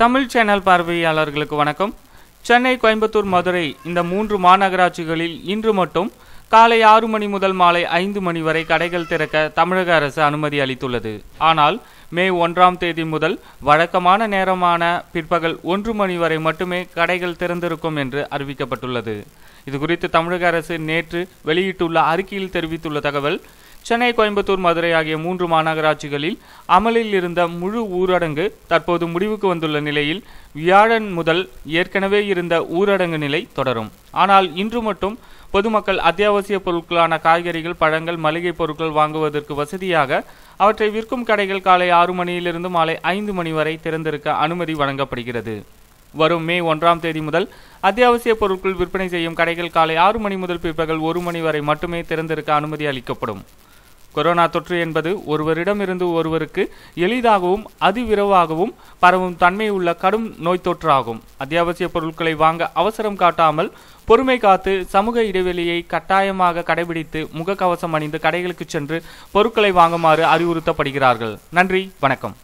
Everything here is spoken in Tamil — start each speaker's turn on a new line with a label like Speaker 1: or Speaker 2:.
Speaker 1: தமிழ் சேனல் பார்வையாளர்களுக்கு வணக்கம் சென்னை கோயம்புத்தூர் மதுரை இந்த மூன்று மாநகராட்சிகளில் இன்று மட்டும் காலை ஆறு மணி முதல் மாலை ஐந்து மணி வரை கடைகள் திறக்க தமிழக அரசு அனுமதி அளித்துள்ளது ஆனால் மே ஒன்றாம் தேதி முதல் வழக்கமான நேரமான பிற்பகல் ஒன்று மணி வரை மட்டுமே கடைகள் திறந்திருக்கும் என்று அறிவிக்கப்பட்டுள்ளது இதுகுறித்து தமிழக அரசு நேற்று வெளியிட்டுள்ள அறிக்கையில் தெரிவித்துள்ள தகவல் சென்னை கோயம்புத்தூர் மதுரை ஆகிய மூன்று மாநகராட்சிகளில் அமலில் இருந்த முழு ஊரடங்கு தற்போது முடிவுக்கு வந்துள்ள நிலையில் வியாழன் முதல் ஏற்கனவே இருந்த ஊரடங்கு நிலை தொடரும் ஆனால் இன்று மட்டும் பொதுமக்கள் அத்தியாவசிய பொருட்களான காய்கறிகள் பழங்கள் மளிகை பொருட்கள் வாங்குவதற்கு வசதியாக அவற்றை விற்கும் கடைகள் காலை ஆறு மணியிலிருந்து மாலை ஐந்து மணி வரை திறந்திருக்க அனுமதி வழங்கப்படுகிறது வரும் மே ஒன்றாம் தேதி முதல் அத்தியாவசிய பொருட்கள் விற்பனை செய்யும் கடைகள் காலை ஆறு மணி முதல் பிற்பகல் ஒரு மணி வரை மட்டுமே திறந்திருக்க அனுமதி அளிக்கப்படும் கொரோனா தொற்று என்பது ஒருவரிடமிருந்து ஒருவருக்கு எளிதாகவும் அதிவிரவாகவும் பரவும் தன்மை உள்ள கடும் நோய் தொற்று ஆகும் அத்தியாவசிய பொருட்களை வாங்க அவசரம் காட்டாமல் பொறுமை காத்து சமூக இடைவெளியை கட்டாயமாக கடைபிடித்து முகக்கவசம் அணிந்து கடைகளுக்கு சென்று பொருட்களை வாங்குமாறு அறிவுறுத்தப்படுகிறார்கள் நன்றி வணக்கம்